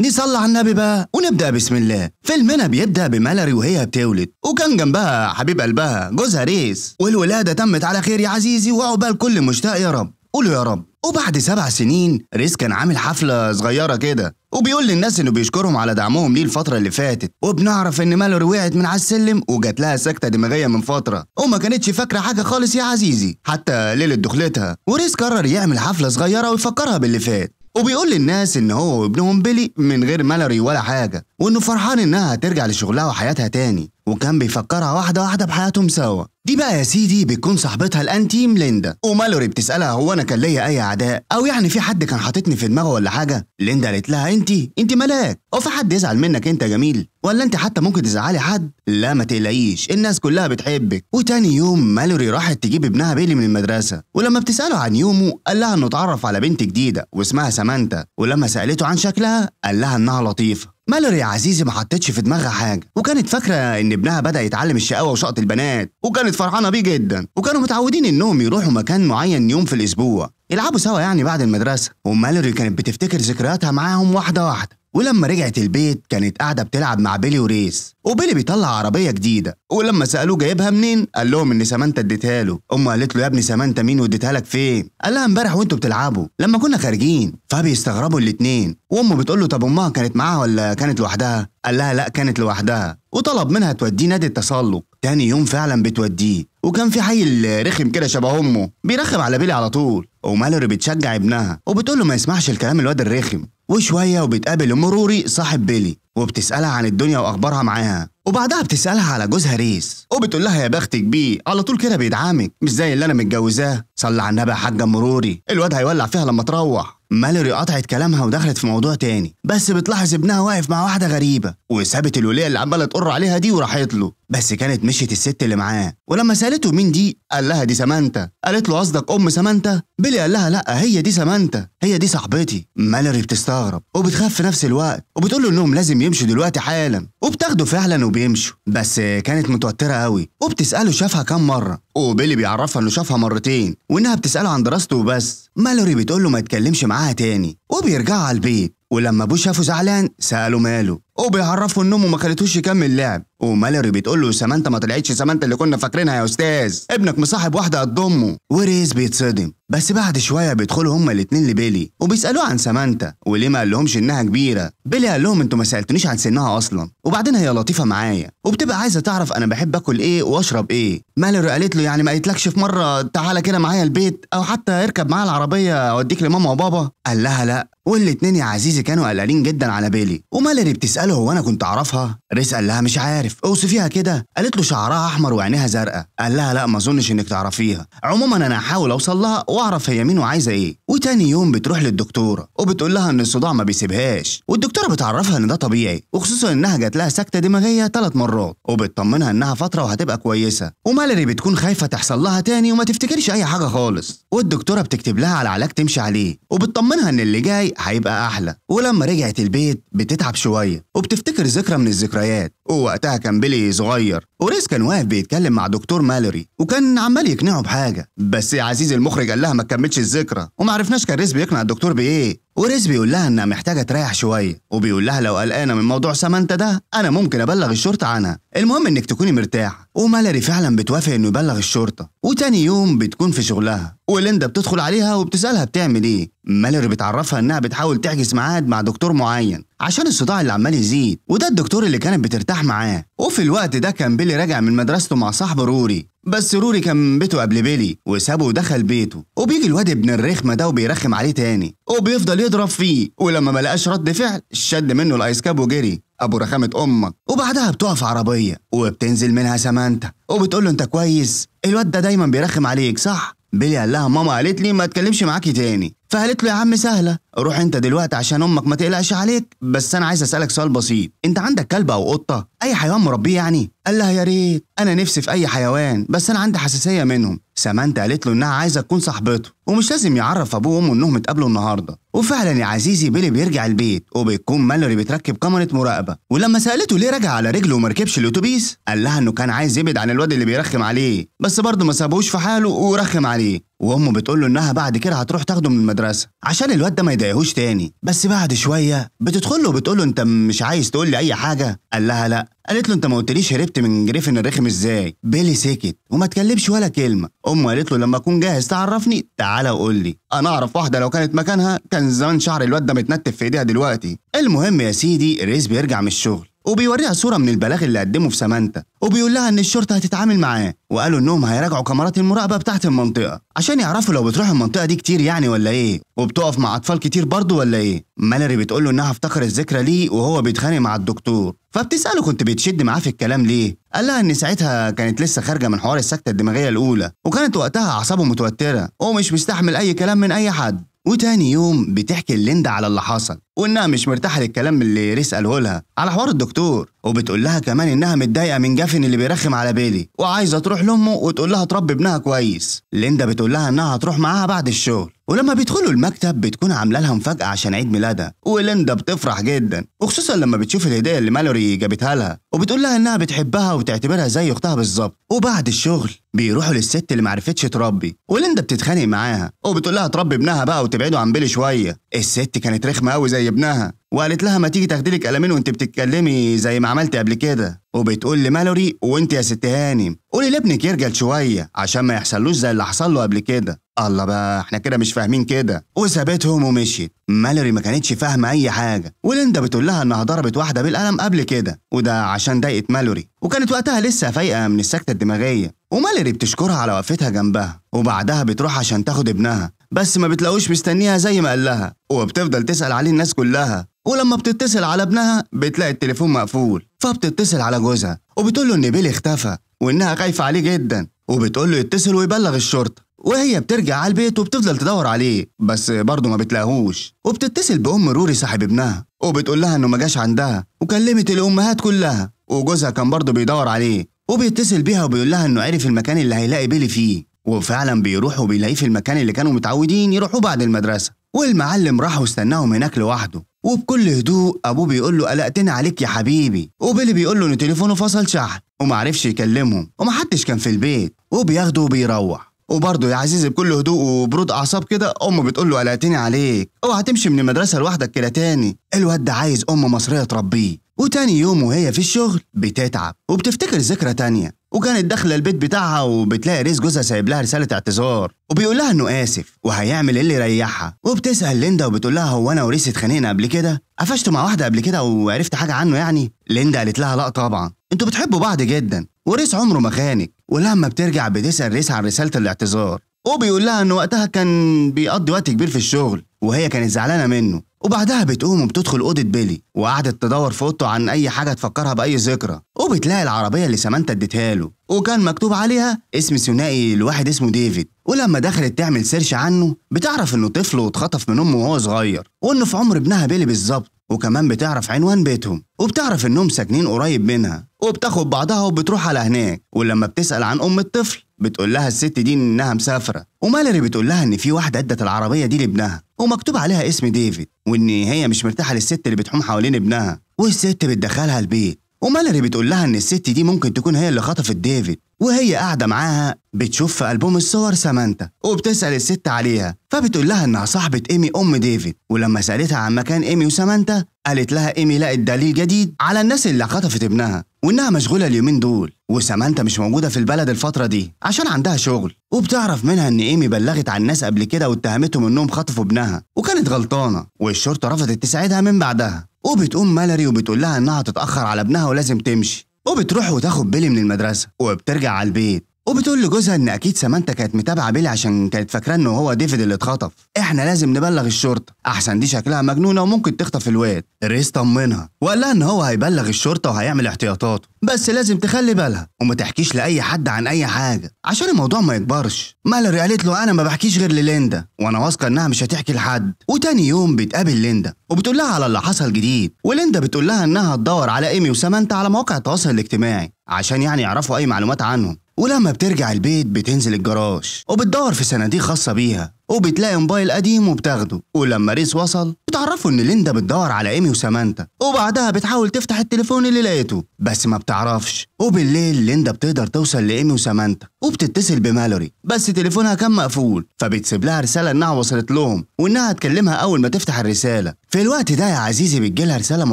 نصلي على النبي بقى ونبدا بسم الله فيلمنا بيبدا بمالري وهي بتولد وكان جنبها حبيب قلبها جوزها ريس والولاده تمت على خير يا عزيزي وعقبال كل مشتاق يا رب قولوا يا رب وبعد سبع سنين ريس كان عامل حفله صغيره كده وبيقول للناس انه بيشكرهم على دعمهم ليه الفتره اللي فاتت وبنعرف ان مالوري وقعت من على السلم وجات لها سكته دماغيه من فتره وما كانتش فاكره حاجه خالص يا عزيزي حتى ليله دخلتها وريس قرر يعمل حفله صغيره ويفكرها باللي فات وبيقول للناس ان هو وابنهم بيلي من غير مالوري ولا حاجه وانه فرحان انها هترجع لشغلها وحياتها تاني وكان بيفكرها واحدة واحدة بحياتهم سوا دي بقى يا سيدي بتكون صاحبتها الانتيم ليندا ومالوري بتسالها هو انا كان ليا اي اعداء او يعني في حد كان حاططني في دماغه ولا حاجه ليندا قالت لها انت انت ملاك هو في حد يزعل منك انت جميل ولا انت حتى ممكن تزعلي حد لا ما تقلقيش الناس كلها بتحبك وتاني يوم مالوري راحت تجيب ابنها بيلي من المدرسه ولما بتساله عن يومه قال لها انه اتعرف على بنت جديده واسمها سامانتا ولما سالته عن شكلها قال لها انها لطيفه مالوري يا عزيزي ما حطتش في دماغها حاجه وكانت فاكره ان ابنها بدا يتعلم الشقاوه وشقط البنات وكانت فرحانه بيه جدا وكانوا متعودين انهم يروحوا مكان معين يوم في الاسبوع يلعبوا سوا يعني بعد المدرسه ومالوري كانت بتفتكر ذكرياتها معاهم واحده واحده ولما رجعت البيت كانت قاعدة بتلعب مع بيلي وريس وبيلي بيطلع عربية جديدة ولما سألوه جايبها منين قال لهم إن سمانتا اديتها له أمه قالت له يا ابني سمانتا مين واديتها لك فين قال لها امبارح وانتوا بتلعبوا لما كنا خارجين فبيستغربوا الاتنين وأمه بتقول له طب أمها كانت معاها ولا كانت لوحدها قال لها لا كانت لوحدها وطلب منها توديه نادي التسلق تاني يوم فعلا بتوديه وكان في حي رخم كده شبه امه بيرخم على بيلي على طول ومالوري بتشجع ابنها وبتقول له ما يسمعش الكلام الواد الرخم وشوية وبتقابل أم روري صاحب بيلي وبتسألها عن الدنيا وأخبارها معاها وبعدها بتسألها على جوزها ريس وبتقول لها يا بختك بيه على طول كده بيدعمك مش زي اللي أنا متجوزاه صلي على النبي يا حاجة مروري الواد هيولع فيها لما تروح مالوري قطعت كلامها ودخلت في موضوع تاني بس بتلاحظ ابنها واقف مع واحدة غريبة وسابت الولية اللي عمالة تقر عليها دي وراحت له بس كانت مشيت الست اللي معاه ولما سالته مين دي قال لها دي سمانتا قالت له قصدك ام سمانتا بيلي قال لها لا هي دي سمانتا هي دي صاحبتي مالوري بتستغرب وبتخاف في نفس الوقت وبتقول له انهم لازم يمشوا دلوقتي حالا وبتاخده فعلا وبيمشوا بس كانت متوتره قوي وبتساله شافها كام مره وبيلي بيعرفها انه شافها مرتين وانها بتساله عن دراسته وبس مالوري بتقول له ما يتكلمش معاها تاني وبيرجع على البيت ولما ابوه شافه زعلان ساله ماله وبيعرفه ان امه ما كلتوش يكمل لعب ومالوري بتقول له سامانتا ما طلعتش سامانتا اللي كنا فاكرينها يا استاذ ابنك مصاحب واحده قد امه وريس بيتصدم بس بعد شويه بيدخلوا هما الاتنين لبيلي وبيسالوه عن سامانتا وليه ما قالهمش انها كبيره بيلي قال لهم انتوا ما سالتونيش عن سنها اصلا وبعدين هي لطيفه معايا وبتبقى عايزه تعرف انا بحب اكل ايه واشرب ايه مالوري قالت له يعني ما قالتلكش في مره تعالى كده معايا البيت او حتى اركب معايا العربيه اوديك لماما وبابا قال لها لا والاتنين يا عزيزي كانوا قلقانين جدا على بيلي ومالوري بتساله قال هو انا كنت اعرفها ريس قال لها مش عارف اوصفيها كده قالت له شعرها احمر وعينيها زرقاء قال لها لا ما اظنش انك تعرفيها عموما انا هحاول اوصل لها واعرف هي مين وعايزه ايه وتاني يوم بتروح للدكتوره وبتقول لها ان الصداع ما بيسيبهاش والدكتوره بتعرفها ان ده طبيعي وخصوصا انها جات لها سكته دماغيه ثلاث مرات وبتطمنها انها فتره وهتبقى كويسه ومالري بتكون خايفه تحصل لها تاني وما تفتكرش اي حاجه خالص والدكتوره بتكتب لها على علاج تمشي عليه وبتطمنها ان اللي جاي هيبقى احلى ولما رجعت البيت بتتعب شويه وبتفتكر ذكرى من الذكريات ووقتها كان بيلي صغير وريس كان واقف بيتكلم مع دكتور مالوري وكان عمال يقنعه بحاجه بس يا عزيز المخرج قال لها ما تكملش الذكرى وما عرفناش كان ريس بيقنع الدكتور بايه وريس بيقول لها انها محتاجه تريح شويه وبيقول لها لو قلقانه من موضوع سامانتا ده انا ممكن ابلغ الشرطه عنها المهم انك تكوني مرتاحه ومالري فعلا بتوافق انه يبلغ الشرطه وتاني يوم بتكون في شغلها وليندا بتدخل عليها وبتسالها بتعمل ايه مالري بتعرفها انها بتحاول تحجز ميعاد مع دكتور معين عشان الصداع اللي عمال يزيد وده الدكتور اللي كانت بترتاح معاه وفي الوقت ده كان بيلي راجع من مدرسته مع صاحبه روري بس روري كان بيته قبل بيلي وسابه ودخل بيته وبيجي الواد ابن الرخمه ده وبيرخم عليه تاني وبيفضل يضرب فيه ولما ما لقاش رد فعل شد منه الايس كاب وجري ابو رخامه امك وبعدها بتقف عربيه وبتنزل منها سمانتا وبتقول له انت كويس الواد ده دا دايما بيرخم عليك صح بيلي قال لها ماما قالت لي ما اتكلمش معاكي تاني فقالت له يا عم سهله روح انت دلوقتي عشان امك ما تقلقش عليك بس انا عايز اسالك سؤال بسيط انت عندك كلب او قطه اي حيوان مربيه يعني قال لها يا ريت انا نفسي في اي حيوان بس انا عندي حساسيه منهم سمانتا قالت له انها عايزه تكون صاحبته ومش لازم يعرف ابوه وامه انهم اتقابلوا النهارده وفعلا يا عزيزي بيلي بيرجع البيت وبتكون مالوري بتركب كاميرا مراقبه ولما سالته ليه رجع على رجله وما ركبش الاتوبيس قال لها انه كان عايز يبعد عن الواد اللي بيرخم عليه بس برضه ما سابهوش في حاله ورخم عليه وامه بتقول له انها بعد كده هتروح تاخده من المدرسه عشان الواد ده ما يضايقهوش تاني بس بعد شويه بتدخل له وبتقول له انت مش عايز تقول لي اي حاجه قال لها لا قالت له انت ما قلتليش هربت من جريفن الرخم ازاي بيلي سكت وما تكلمش ولا كلمه امه قالت له لما اكون جاهز تعرفني تعالى وقول لي انا اعرف واحده لو كانت مكانها كان زمان شعر الواد ده متنتف في ايديها دلوقتي المهم يا سيدي ريس بيرجع من الشغل وبيوريها صورة من البلاغ اللي قدمه في سمانتا وبيقول لها إن الشرطة هتتعامل معاه وقالوا إنهم هيراجعوا كاميرات المراقبة بتاعة المنطقة عشان يعرفوا لو بتروح المنطقة دي كتير يعني ولا إيه وبتقف مع أطفال كتير برضه ولا إيه مالري بتقول له إنها افتكرت الذكرى ليه وهو بيتخانق مع الدكتور فبتسأله كنت بتشد معاه في الكلام ليه؟ قال لها إن ساعتها كانت لسه خارجة من حوار السكتة الدماغية الأولى وكانت وقتها أعصابه متوترة ومش مستحمل أي كلام من أي حد وتاني يوم بتحكي ليندا على اللي حصل وانها مش مرتاحه للكلام اللي ريس قاله لها على حوار الدكتور وبتقول لها كمان انها متضايقه من جافن اللي بيرخم على بيلي وعايزه تروح لامه وتقول لها تربي ابنها كويس ليندا بتقول لها انها هتروح معاها بعد الشغل ولما بيدخلوا المكتب بتكون عامله لها مفاجاه عشان عيد ميلادها وليندا بتفرح جدا وخصوصا لما بتشوف الهديه اللي مالوري جابتها لها وبتقول لها انها بتحبها وتعتبرها زي اختها بالظبط وبعد الشغل بيروحوا للست اللي معرفتش تربي وليندا بتتخانق معاها وبتقول لها تربي ابنها بقى وتبعده عن بيلي شويه الست كانت رخمه قوي زي ابنها وقالت لها ما تيجي تاخدي لك قلمين وانت بتتكلمي زي ما عملت قبل كده وبتقول لمالوري وانت يا ست هاني قولي لابنك يرجل شويه عشان ما يحصلوش زي اللي حصل له قبل كده الله بقى احنا كده مش فاهمين كده وسابتهم ومشيت مالوري ما كانتش فاهمه اي حاجه وليندا بتقول لها انها ضربت واحده بالقلم قبل كده وده عشان ضايقت مالوري وكانت وقتها لسه فايقه من السكته الدماغيه ومالوري بتشكرها على وقفتها جنبها وبعدها بتروح عشان تاخد ابنها بس ما بتلاقوش مستنيها زي ما قال لها وبتفضل تسال عليه الناس كلها ولما بتتصل على ابنها بتلاقي التليفون مقفول فبتتصل على جوزها وبتقول له ان بيلي اختفى وانها خايفه عليه جدا وبتقول له يتصل ويبلغ الشرطه وهي بترجع على البيت وبتفضل تدور عليه بس برضه ما بتلاقوش وبتتصل بأم روري صاحب ابنها وبتقول لها إنه ما جاش عندها وكلمت الأمهات كلها وجوزها كان برضه بيدور عليه وبيتصل بيها وبيقول لها إنه عرف المكان اللي هيلاقي بيلي فيه وفعلا بيروح وبيلاقيه في المكان اللي كانوا متعودين يروحوه بعد المدرسة والمعلم راح واستناهم هناك لوحده وبكل هدوء أبوه بيقول له قلقتنا عليك يا حبيبي وبيلي بيقول له إن تليفونه فصل شحن ومعرفش يكلمهم ومحدش كان في البيت وبياخده وبيروح وبرضه يا عزيزي بكل هدوء وبرود اعصاب كده امه بتقول له قلقتني عليك اوعى تمشي من المدرسه لوحدك كده تاني الواد ده عايز ام مصريه تربيه وتاني يوم وهي في الشغل بتتعب وبتفتكر ذكرى تانية وكانت داخله البيت بتاعها وبتلاقي ريس جوزها سايب لها رساله اعتذار وبيقول لها انه اسف وهيعمل إيه اللي يريحها وبتسال ليندا وبتقول لها هو انا وريس اتخانقنا قبل كده قفشت مع واحده قبل كده وعرفت حاجه عنه يعني ليندا قالت لها لا طبعا انتوا بتحبوا بعض جدا وريس عمره ما خانك ولما بترجع بتسأل ريس عن رسالة الاعتذار وبيقول لها إن وقتها كان بيقضي وقت كبير في الشغل وهي كانت زعلانة منه وبعدها بتقوم وبتدخل أوضة بيلي وقعدت تدور في أوضته عن أي حاجة تفكرها بأي ذكرى وبتلاقي العربية اللي سمانتا اديتها له وكان مكتوب عليها اسم ثنائي لواحد اسمه ديفيد ولما دخلت تعمل سيرش عنه بتعرف إنه طفل واتخطف من أمه وهو صغير وإنه في عمر ابنها بيلي بالظبط وكمان بتعرف عنوان بيتهم وبتعرف انهم ساكنين قريب منها وبتاخد بعضها وبتروح على هناك ولما بتسأل عن أم الطفل بتقول لها الست دي إنها مسافرة ومالري بتقول لها إن في واحدة أدت العربية دي لابنها ومكتوب عليها اسم ديفيد وإن هي مش مرتاحة للست اللي بتحوم حوالين ابنها والست بتدخلها البيت ومالري بتقول لها إن الست دي ممكن تكون هي اللي خطفت ديفيد وهي قاعدة معاها بتشوف في ألبوم الصور سامانتا وبتسأل الست عليها فبتقول لها إنها صاحبة إيمي أم ديفيد ولما سألتها عن مكان إيمي وسامانتا قالت لها إيمي لقت دليل جديد على الناس اللي خطفت ابنها وإنها مشغولة اليومين دول وسامانتا مش موجودة في البلد الفترة دي عشان عندها شغل وبتعرف منها إن إيمي بلغت عن ناس قبل كده واتهمتهم إنهم خطفوا ابنها وكانت غلطانة والشرطة رفضت تساعدها من بعدها وبتقوم مالري وبتقول لها انها تتأخر على ابنها ولازم تمشي وبتروح وتاخد بيلي من المدرسه وبترجع على البيت وبتقول لجوزها ان اكيد سامانتا كانت متابعه بيلي عشان كانت فاكره انه هو ديفيد اللي اتخطف احنا لازم نبلغ الشرطه احسن دي شكلها مجنونه وممكن تخطف الواد ريس طمنها وقال لها ان هو هيبلغ الشرطه وهيعمل احتياطاته بس لازم تخلي بالها وما تحكيش لاي حد عن اي حاجه عشان الموضوع ما يكبرش مالوري قالت له انا ما بحكيش غير لليندا وانا واثقه انها مش هتحكي لحد وتاني يوم بتقابل ليندا وبتقول لها على اللي حصل جديد وليندا بتقول لها انها هتدور على ايمي وسامانتا على مواقع التواصل الاجتماعي عشان يعني يعرفوا اي معلومات عنهم ولما بترجع البيت بتنزل الجراج وبتدور في صناديق خاصة بيها وبتلاقي موبايل قديم وبتاخده ولما ريس وصل بتعرفوا ان ليندا بتدور على ايمي وسامانتا وبعدها بتحاول تفتح التليفون اللي لقيته بس ما بتعرفش وبالليل ليندا بتقدر توصل لايمي وسامانتا وبتتصل بمالوري بس تليفونها كان مقفول فبتسيب لها رساله انها وصلت لهم وانها هتكلمها اول ما تفتح الرساله في الوقت ده يا عزيزي بتجيلها رساله من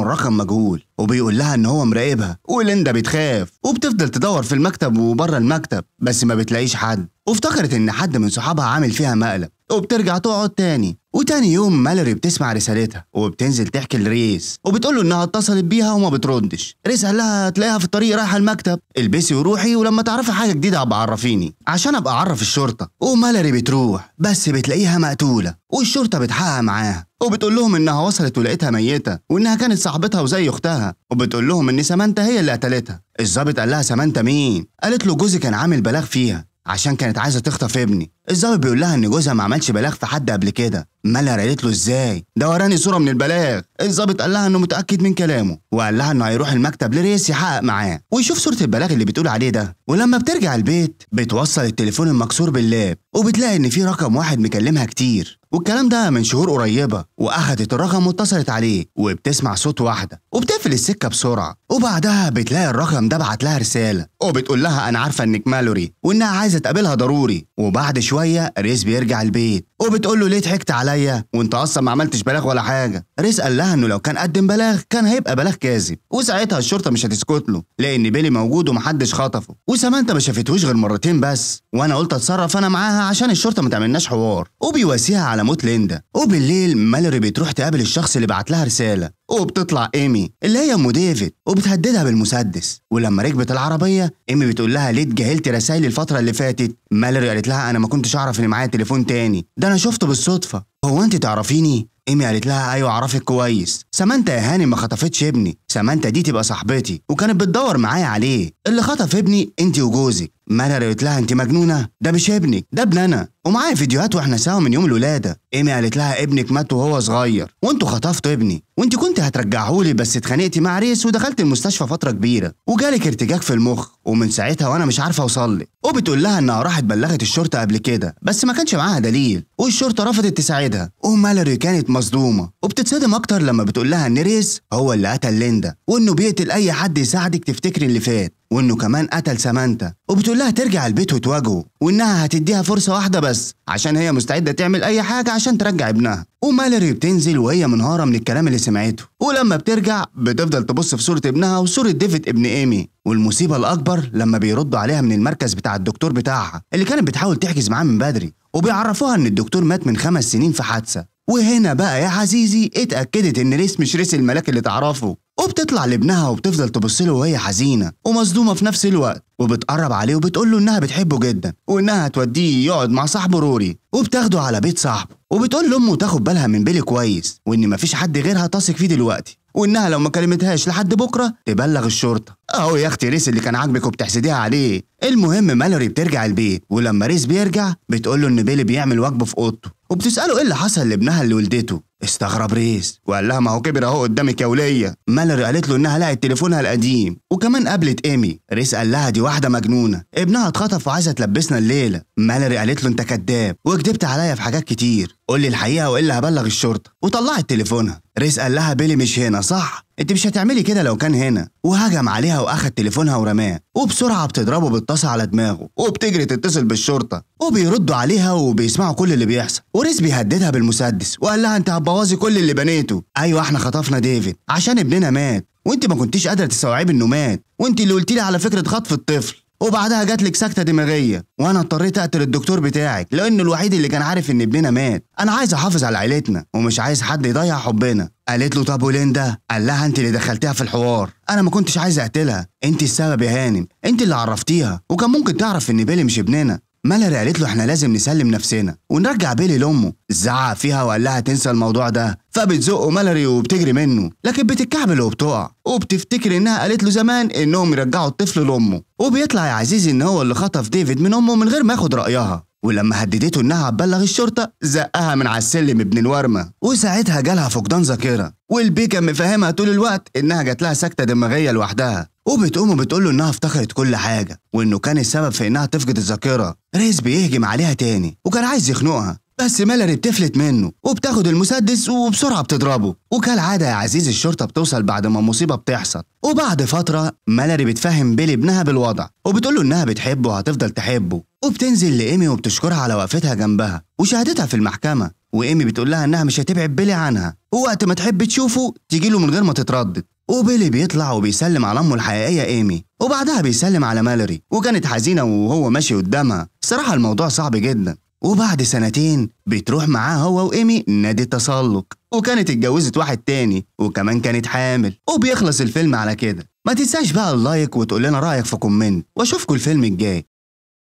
رقم مجهول وبيقول لها ان هو مراقبها وليندا بتخاف وبتفضل تدور في المكتب وبره المكتب بس ما بتلاقيش حد وافتكرت إن حد من صحابها عامل فيها مقلب وبترجع تقعد تاني وتاني يوم مالوري بتسمع رسالتها وبتنزل تحكي لريس له انها اتصلت بيها وما بتردش ريس قال لها تلاقيها في الطريق رايحه المكتب البسي وروحي ولما تعرفي حاجه جديده ابقى عرفيني عشان ابقى اعرف الشرطه ومالوري بتروح بس بتلاقيها مقتوله والشرطه بتحقق معاها وبتقول لهم انها وصلت ولقيتها ميته وانها كانت صاحبتها وزي اختها وبتقول لهم ان سمانتا هي اللي قتلتها الظابط قال لها سمانتا مين قالت له جوزي كان عامل بلاغ فيها عشان كانت عايزه تخطف ابني الظابط بيقول لها ان جوزها ما عملش بلاغ في حد قبل كده مالها قالت له ازاي ده وراني صوره من البلاغ الظابط قال لها انه متاكد من كلامه وقال لها انه هيروح المكتب لريس يحقق معاه ويشوف صوره البلاغ اللي بتقول عليه ده ولما بترجع البيت بتوصل التليفون المكسور باللاب وبتلاقي ان في رقم واحد مكلمها كتير والكلام ده من شهور قريبة وأخدت الرقم واتصلت عليه وبتسمع صوت واحدة وبتقفل السكة بسرعة وبعدها بتلاقي الرقم ده بعت لها رسالة وبتقول لها أنا عارفة إنك مالوري وإنها عايزة تقابلها ضروري وبعد شوية ريس بيرجع البيت وبتقول له ليه ضحكت عليا وانت اصلا ما عملتش بلاغ ولا حاجه ريس قال لها انه لو كان قدم بلاغ كان هيبقى بلاغ كاذب وساعتها الشرطه مش هتسكت له لان بيلي موجود ومحدش خطفه وسامانتا ما شافتهوش غير مرتين بس وانا قلت اتصرف انا معاها عشان الشرطه ما تعملناش حوار وبيواسيها على موت ليندا وبالليل مالري بتروح تقابل الشخص اللي بعت لها رساله وبتطلع ايمي اللي هي ام ديفيد وبتهددها بالمسدس ولما ركبت العربيه ايمي بتقول لها ليه اتجاهلتي رسايلي الفتره اللي فاتت مالري قالت لها انا ما كنتش اعرف ان معايا تليفون تاني ده انا شفته بالصدفه هو انت تعرفيني ايمي قالت لها ايوه اعرفك كويس سمانتا يا هاني ما خطفتش ابني سمانتا دي تبقى صاحبتي وكانت بتدور معايا عليه اللي خطف ابني انت وجوزك مانا قالت لها انت مجنونه ده مش ابنك ده ابن انا ومعايا فيديوهات واحنا سوا من يوم الولاده ايمي قالت لها ابنك مات وهو صغير وانتوا خطفتوا ابني وانت كنت هترجعهولي بس اتخانقتي مع ريس ودخلت المستشفى فتره كبيره وجالك ارتجاج في المخ ومن ساعتها وانا مش عارفه لك وبتقول لها انها راحت بلغت الشرطه قبل كده بس ما كانش معاها دليل والشرطه رفضت تساعدها ومالوري كانت مصدومة وبتتصدم أكتر لما بتقول لها إن ريس هو اللي قتل ليندا وإنه بيقتل أي حد يساعدك تفتكري اللي فات وإنه كمان قتل سامانتا وبتقول لها ترجع البيت وتواجهه وإنها هتديها فرصة واحدة بس عشان هي مستعدة تعمل أي حاجة عشان ترجع ابنها ومالري بتنزل وهي منهارة من الكلام اللي سمعته ولما بترجع بتفضل تبص في صورة ابنها وصورة ديفيد ابن ايمي والمصيبة الأكبر لما بيردوا عليها من المركز بتاع الدكتور بتاعها اللي كانت بتحاول تحجز معاه من بدري وبيعرفوها إن الدكتور مات من خمس سنين في حادثة وهنا بقى يا عزيزي اتأكدت إن ريس مش ريس الملاك اللي تعرفه وبتطلع لابنها وبتفضل تبص له وهي حزينة ومصدومة في نفس الوقت وبتقرب عليه وبتقول له إنها بتحبه جدا وإنها هتوديه يقعد مع صاحبه روري وبتاخده على بيت صاحبه وبتقول لأمه تاخد بالها من بيلي كويس وإن مفيش حد غيرها تثق فيه دلوقتي وانها لو ما كلمتهاش لحد بكره تبلغ الشرطه اهو يا اختي ريس اللي كان عاجبك وبتحسديها عليه المهم مالوري بترجع البيت ولما ريس بيرجع بتقول له ان بيلي بيعمل واجبه في اوضته وبتساله ايه اللي حصل لابنها اللي ولدته استغرب ريس وقال لها ما هو كبر اهو قدامك يا وليه مالوري قالت له انها لقت تليفونها القديم وكمان قابلت ايمي ريس قال لها دي واحده مجنونه ابنها اتخطف وعايزه تلبسنا الليله مالوري قالت له انت كداب وكدبت عليا في حاجات كتير قول لي الحقيقه والا هبلغ الشرطه وطلعت تليفونها ريس قال لها بيلي مش هنا صح انت مش هتعملي كده لو كان هنا وهجم عليها واخد تليفونها ورماه وبسرعه بتضربه بالطاسه على دماغه وبتجري تتصل بالشرطه وبيردوا عليها وبيسمعوا كل اللي بيحصل وريس بيهددها بالمسدس وقال لها انت هتبوظي كل اللي بنيته ايوه احنا خطفنا ديفيد عشان ابننا مات وانت ما كنتيش قادره تستوعبي انه مات وانت اللي قلتي لي على فكره خطف الطفل وبعدها جات لك سكته دماغيه وانا اضطريت اقتل الدكتور بتاعك لانه الوحيد اللي كان عارف ان ابننا مات انا عايز احافظ على عيلتنا ومش عايز حد يضيع حبنا قالت له طب وليندا قال لها انت اللي دخلتيها في الحوار انا ما كنتش عايز اقتلها انت السبب يا هانم انت اللي عرفتيها وكان ممكن تعرف ان بيلي مش ابننا مالر قالت له احنا لازم نسلم نفسنا ونرجع بيلي لامه زعق فيها وقال لها تنسى الموضوع ده فبتزقه مالري وبتجري منه لكن بتتكعبل وبتقع وبتفتكر انها قالت له زمان انهم يرجعوا الطفل لامه وبيطلع يا عزيزي ان هو اللي خطف ديفيد من امه من غير ما ياخد رايها ولما هددته انها هتبلغ الشرطه زقها من على السلم ابن الورمه وساعتها جالها فقدان ذاكره والبي كان مفهمها طول الوقت انها جات لها سكته دماغيه لوحدها وبتقوم وبتقول له انها افتكرت كل حاجه وانه كان السبب في انها تفقد الذاكره ريس بيهجم عليها تاني وكان عايز يخنقها بس ميلاري بتفلت منه وبتاخد المسدس وبسرعه بتضربه وكالعاده يا عزيز الشرطه بتوصل بعد ما المصيبه بتحصل وبعد فتره ميلاري بتفهم بيلي ابنها بالوضع وبتقول له انها بتحبه وهتفضل تحبه وبتنزل لايمي وبتشكرها على وقفتها جنبها وشهادتها في المحكمه وايمي بتقول لها انها مش هتبعد بيلي عنها ووقت ما تحب تشوفه تيجي له من غير ما تتردد وبيلي بيطلع وبيسلم على امه الحقيقيه ايمي وبعدها بيسلم على مالوري وكانت حزينه وهو ماشي قدامها صراحه الموضوع صعب جدا وبعد سنتين بتروح معاه هو وإيمي نادي التسلق وكانت اتجوزت واحد تاني وكمان كانت حامل وبيخلص الفيلم على كده ما تنساش بقى اللايك وتقول لنا رأيك في كومنت واشوفكم الفيلم الجاي